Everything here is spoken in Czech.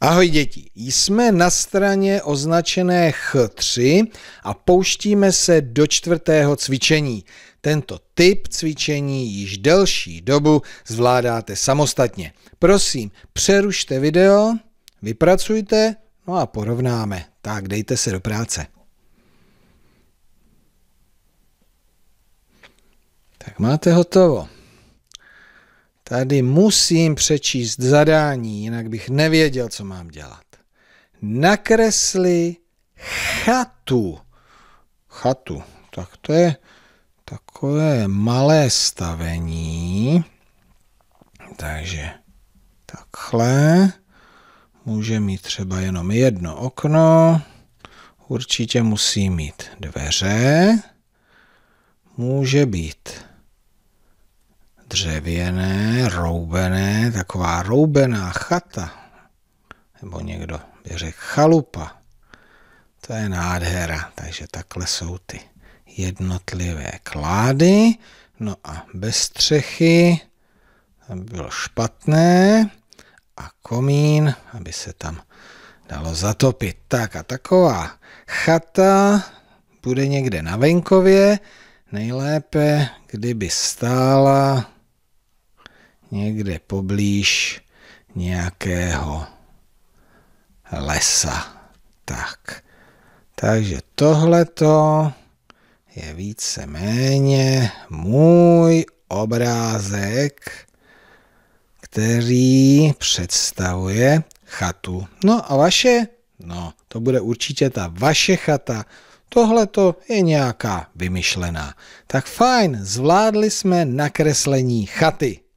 Ahoj děti, jsme na straně označené Ch3 a pouštíme se do čtvrtého cvičení. Tento typ cvičení již delší dobu zvládáte samostatně. Prosím, přerušte video, vypracujte, no a porovnáme. Tak, dejte se do práce. Tak máte hotovo. Tady musím přečíst zadání, jinak bych nevěděl, co mám dělat. Nakresli chatu. Chatu, tak to je takové malé stavení. Takže takhle. Může mít třeba jenom jedno okno. Určitě musí mít dveře. Může být dřevěné, roubené, taková roubená chata, nebo někdo by řekl chalupa. To je nádhera, takže takhle jsou ty jednotlivé klády. No a bez střechy bylo špatné a komín, aby se tam dalo zatopit. Tak a taková chata bude někde na venkově, nejlépe, kdyby stála někde poblíž nějakého lesa. Tak, takže tohleto je víceméně můj obrázek, který představuje chatu. No a vaše? No, to bude určitě ta vaše chata. Tohle to je nějaká vymyšlená. Tak fajn, zvládli jsme nakreslení chaty.